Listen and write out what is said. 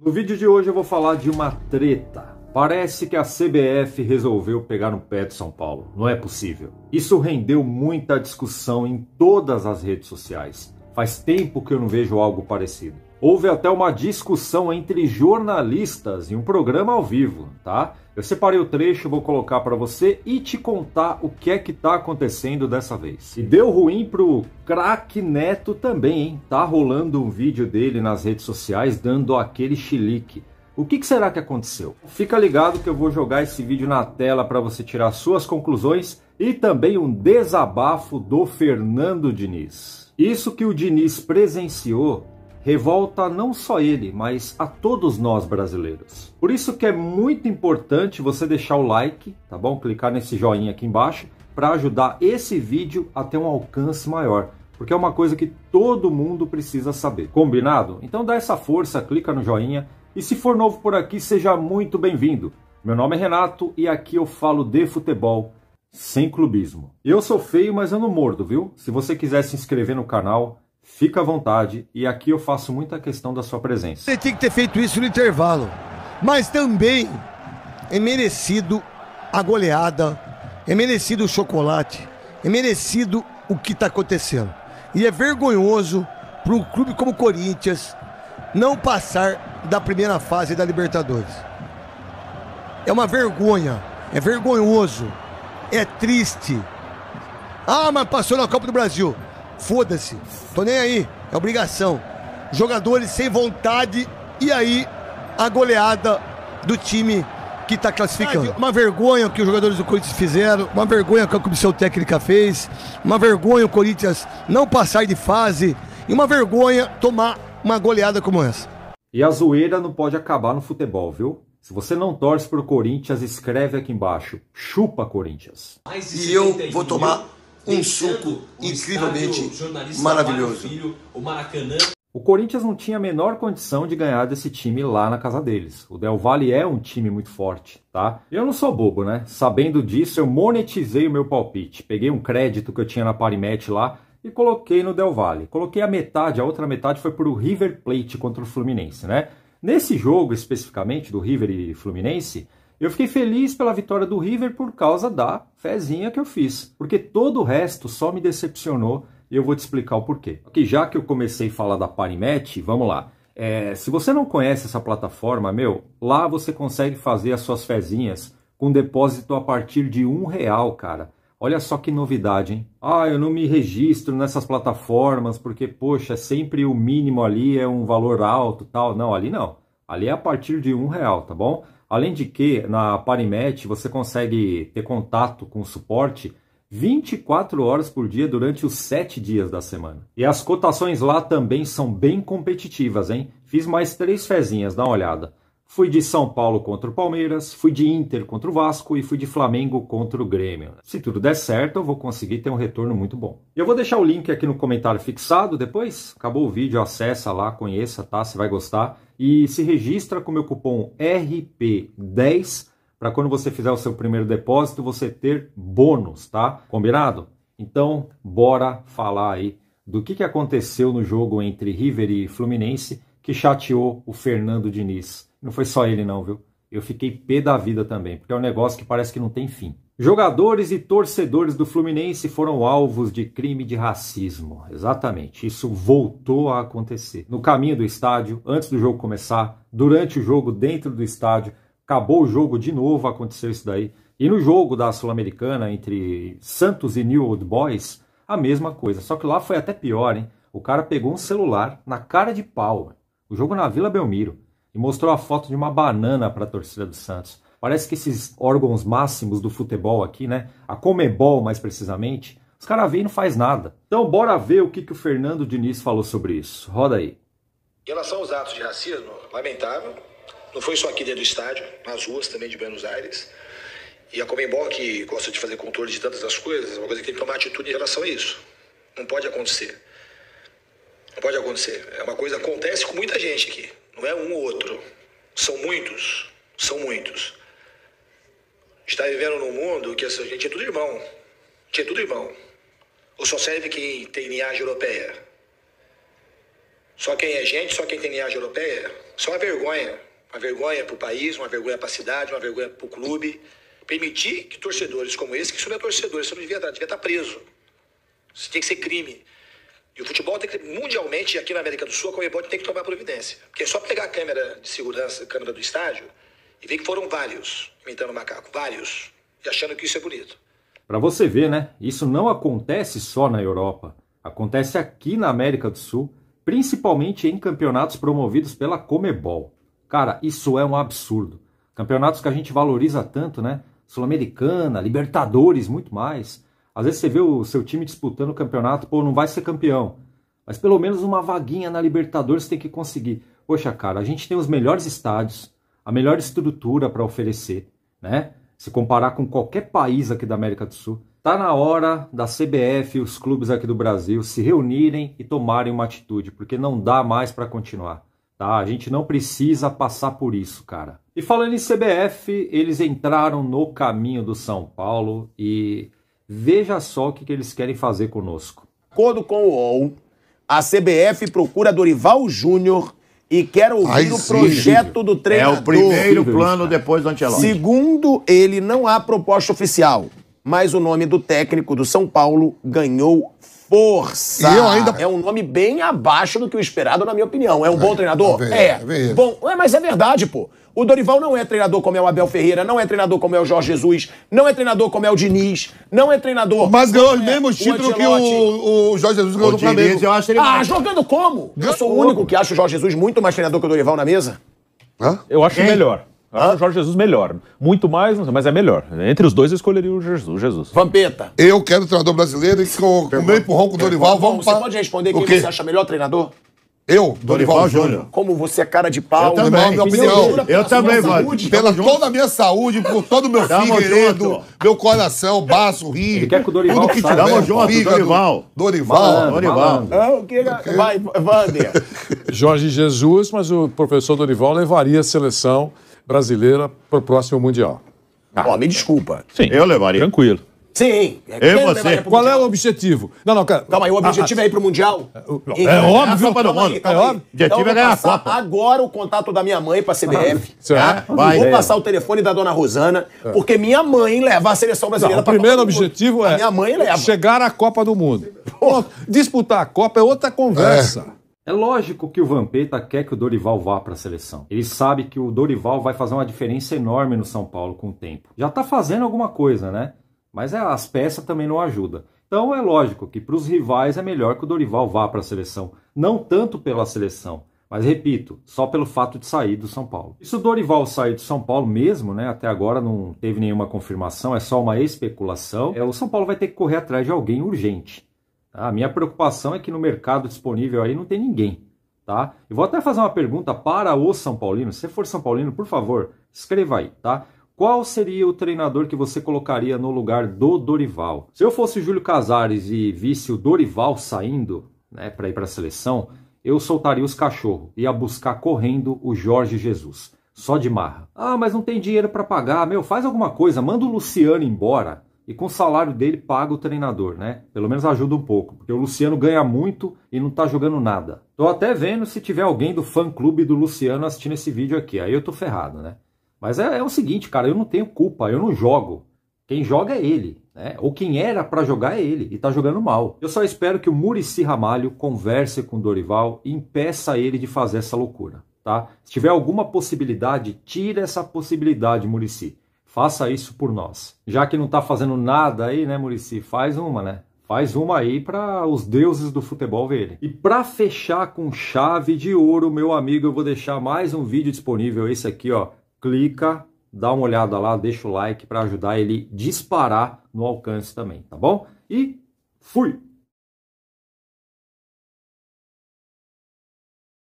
No vídeo de hoje eu vou falar de uma treta. Parece que a CBF resolveu pegar no pé de São Paulo. Não é possível. Isso rendeu muita discussão em todas as redes sociais. Faz tempo que eu não vejo algo parecido. Houve até uma discussão entre jornalistas em um programa ao vivo, tá? Eu separei o trecho, vou colocar para você e te contar o que é que tá acontecendo dessa vez. E deu ruim pro craque Neto também, hein? Tá rolando um vídeo dele nas redes sociais dando aquele chilique. O que, que será que aconteceu? Fica ligado que eu vou jogar esse vídeo na tela para você tirar suas conclusões e também um desabafo do Fernando Diniz. Isso que o Diniz presenciou revolta não só ele, mas a todos nós brasileiros. Por isso que é muito importante você deixar o like, tá bom? Clicar nesse joinha aqui embaixo para ajudar esse vídeo a ter um alcance maior porque é uma coisa que todo mundo precisa saber. Combinado? Então dá essa força, clica no joinha e se for novo por aqui, seja muito bem-vindo. Meu nome é Renato e aqui eu falo de futebol sem clubismo. Eu sou feio, mas eu não mordo, viu? Se você quiser se inscrever no canal, Fica à vontade e aqui eu faço muita questão da sua presença. Você tinha que ter feito isso no intervalo, mas também é merecido a goleada, é merecido o chocolate, é merecido o que está acontecendo. E é vergonhoso para um clube como o Corinthians não passar da primeira fase da Libertadores. É uma vergonha, é vergonhoso, é triste. Ah, mas passou na Copa do Brasil. Foda-se. Tô nem aí. É obrigação. Jogadores sem vontade. E aí, a goleada do time que está classificando. Uma vergonha que os jogadores do Corinthians fizeram, uma vergonha que a comissão técnica fez, uma vergonha o Corinthians não passar de fase e uma vergonha tomar uma goleada como essa. E a zoeira não pode acabar no futebol, viu? Se você não torce pro Corinthians, escreve aqui embaixo. Chupa Corinthians. E eu vou tomar um suco incrivelmente maravilhoso. Filho, o, Maracanã... o Corinthians não tinha a menor condição de ganhar desse time lá na casa deles. O Del Valle é um time muito forte, tá? Eu não sou bobo, né? Sabendo disso, eu monetizei o meu palpite. Peguei um crédito que eu tinha na Parimete lá e coloquei no Del Valle. Coloquei a metade, a outra metade foi para o River Plate contra o Fluminense, né? Nesse jogo especificamente do River e Fluminense, eu fiquei feliz pela vitória do River por causa da fezinha que eu fiz, porque todo o resto só me decepcionou e eu vou te explicar o porquê. Aqui, já que eu comecei a falar da Parimatch, vamos lá. É, se você não conhece essa plataforma, meu, lá você consegue fazer as suas fezinhas com depósito a partir de um real, cara. Olha só que novidade, hein? Ah, eu não me registro nessas plataformas porque, poxa, sempre o mínimo ali é um valor alto tal. Não, ali não. Ali é a partir de um real, tá bom? Além de que, na Parimete você consegue ter contato com o suporte 24 horas por dia durante os 7 dias da semana. E as cotações lá também são bem competitivas, hein? Fiz mais três fezinhas, dá uma olhada. Fui de São Paulo contra o Palmeiras, fui de Inter contra o Vasco e fui de Flamengo contra o Grêmio. Se tudo der certo, eu vou conseguir ter um retorno muito bom. Eu vou deixar o link aqui no comentário fixado depois. Acabou o vídeo, acessa lá, conheça, tá? Você vai gostar. E se registra com o meu cupom RP10 para quando você fizer o seu primeiro depósito, você ter bônus, tá? Combinado? Então, bora falar aí do que, que aconteceu no jogo entre River e Fluminense que chateou o Fernando Diniz. Não foi só ele não, viu? Eu fiquei pé da vida também, porque é um negócio que parece que não tem fim. Jogadores e torcedores do Fluminense foram alvos de crime de racismo. Exatamente, isso voltou a acontecer. No caminho do estádio, antes do jogo começar, durante o jogo, dentro do estádio, acabou o jogo de novo, aconteceu isso daí. E no jogo da Sul-Americana entre Santos e New Old Boys, a mesma coisa. Só que lá foi até pior, hein? O cara pegou um celular na cara de pau. O jogo na Vila Belmiro e mostrou a foto de uma banana para a torcida do Santos. Parece que esses órgãos máximos do futebol aqui, né? A Comebol, mais precisamente, os caras vêm e não faz nada. Então bora ver o que, que o Fernando Diniz falou sobre isso. Roda aí. Em relação aos atos de racismo, lamentável. Não foi só aqui dentro do estádio, nas ruas também de Buenos Aires. E a Comembol, que gosta de fazer controle de tantas das coisas, é uma coisa que tem que tomar atitude em relação a isso. Não pode acontecer. Não pode acontecer. É uma coisa que acontece com muita gente aqui. Não é um ou outro. São muitos. São muitos. Está vivendo num mundo que a gente é tudo irmão. A gente é tudo irmão. Ou só serve quem tem linhagem europeia. Só quem é gente, só quem tem linhagem europeia. Só uma vergonha. Uma vergonha para o país, uma vergonha para a cidade, uma vergonha para o clube. Permitir que torcedores como esse, que isso não é torcedor, isso não devia estar, devia estar tá preso. Isso tem que ser crime. E o futebol tem que, mundialmente, aqui na América do Sul, a Comebol tem que tomar providência. Porque é só pegar a câmera de segurança, a câmera do estádio, e ver que foram vários imitando macaco, vários, e achando que isso é bonito. Para você ver, né? Isso não acontece só na Europa. Acontece aqui na América do Sul, principalmente em campeonatos promovidos pela Comebol. Cara, isso é um absurdo. Campeonatos que a gente valoriza tanto, né? Sul-Americana, Libertadores, muito mais. Às vezes você vê o seu time disputando o campeonato, pô, não vai ser campeão. Mas pelo menos uma vaguinha na Libertadores tem que conseguir. Poxa, cara, a gente tem os melhores estádios, a melhor estrutura para oferecer, né? Se comparar com qualquer país aqui da América do Sul, tá na hora da CBF e os clubes aqui do Brasil se reunirem e tomarem uma atitude, porque não dá mais para continuar. Tá, a gente não precisa passar por isso, cara. E falando em CBF, eles entraram no caminho do São Paulo e Veja só o que, que eles querem fazer conosco. Acordo com o UOL, a CBF procura Dorival Júnior e quer ouvir Ai, o projeto do treinador. É o primeiro plano depois do Ancelotti. Segundo ele, não há proposta oficial, mas o nome do técnico do São Paulo ganhou força. eu ainda... É um nome bem abaixo do que o esperado, na minha opinião. É um é, bom treinador? É. é. Bom, é, mas é verdade, pô. O Dorival não é treinador como é o Abel Ferreira, não é treinador como é o Jorge Jesus, não é treinador como é o Diniz, não é treinador. Mas ganhou os é mesmos títulos que o, o, Jorge Jesus ganhou no Flamengo. Eu acho ele ah, jogando como? Eu sou o único que acho o Jorge Jesus muito mais treinador que o Dorival na mesa. Hã? Eu acho Quem? melhor. Hã? O Jorge Jesus melhor. Muito mais, mas é melhor. Entre os dois eu escolheria o Jesus. Jesus. Vampeta. Eu quero o treinador brasileiro e com o meu empurrão com o Dorival. Vamos você pra... pode responder quem você acha melhor treinador? Eu, Dorival, Dorival Júnior. Como você é cara de pau. Eu também, minha opinião. Eu, também, mano. Pela Tamo toda a minha saúde, por todo o meu Tamo fígado, meu coração, baço, rim. Ele quer que o Dorival tudo que tiver. Tamo junto, Dorival. Dorival. Dorival. Dorival. Vai, Vander. Jorge Jesus, mas o professor Dorival levaria a seleção brasileira para o próximo Mundial. Ah. me desculpa. Sim. Eu levaria. Tranquilo. Sim. Eu eu você. Qual mundial. é o objetivo? Não, não, cara. Calma aí, o ah, ah. objetivo ah, é ir pro Mundial? É, é, é, é óbvio, Copa do Mundo. É óbvio. O objetivo então, é ganhar a Copa. Agora o contato da minha mãe para a CBF. Ah, tá? É? Vai, vou é. passar o telefone da dona Rosana, é. porque minha mãe leva a seleção brasileira para O primeiro objetivo é minha mãe leva. chegar à Copa do Mundo. Pô, disputar a Copa é outra conversa. É lógico que o Vampeta quer que o Dorival vá para a seleção. Ele sabe que o Dorival vai fazer uma diferença enorme no São Paulo com o tempo. Já está fazendo alguma coisa, né? Mas é, as peças também não ajudam. Então é lógico que para os rivais é melhor que o Dorival vá para a seleção. Não tanto pela seleção, mas repito, só pelo fato de sair do São Paulo. E se o Dorival sair do São Paulo mesmo, né? Até agora não teve nenhuma confirmação, é só uma especulação. É, o São Paulo vai ter que correr atrás de alguém urgente. Tá? A minha preocupação é que no mercado disponível aí não tem ninguém. Tá? E vou até fazer uma pergunta para o São Paulino. Se for São Paulino, por favor, escreva aí, tá? Qual seria o treinador que você colocaria no lugar do Dorival? Se eu fosse Júlio Casares e visse o Dorival saindo, né, para ir para a seleção, eu soltaria os cachorros e ia buscar correndo o Jorge Jesus, só de marra. Ah, mas não tem dinheiro para pagar, meu, faz alguma coisa, manda o Luciano embora e com o salário dele paga o treinador, né? Pelo menos ajuda um pouco, porque o Luciano ganha muito e não tá jogando nada. Tô até vendo se tiver alguém do fã clube do Luciano assistindo esse vídeo aqui, aí eu tô ferrado, né? Mas é, é o seguinte, cara, eu não tenho culpa, eu não jogo. Quem joga é ele, né? Ou quem era para jogar é ele e tá jogando mal. Eu só espero que o Murici Ramalho converse com o Dorival e impeça ele de fazer essa loucura, tá? Se tiver alguma possibilidade, tira essa possibilidade, Murici Faça isso por nós. Já que não está fazendo nada aí, né, Murici? Faz uma, né? Faz uma aí para os deuses do futebol verem. E para fechar com chave de ouro, meu amigo, eu vou deixar mais um vídeo disponível. Esse aqui, ó. Clica, dá uma olhada lá, deixa o like para ajudar ele disparar no alcance também, tá bom? E fui!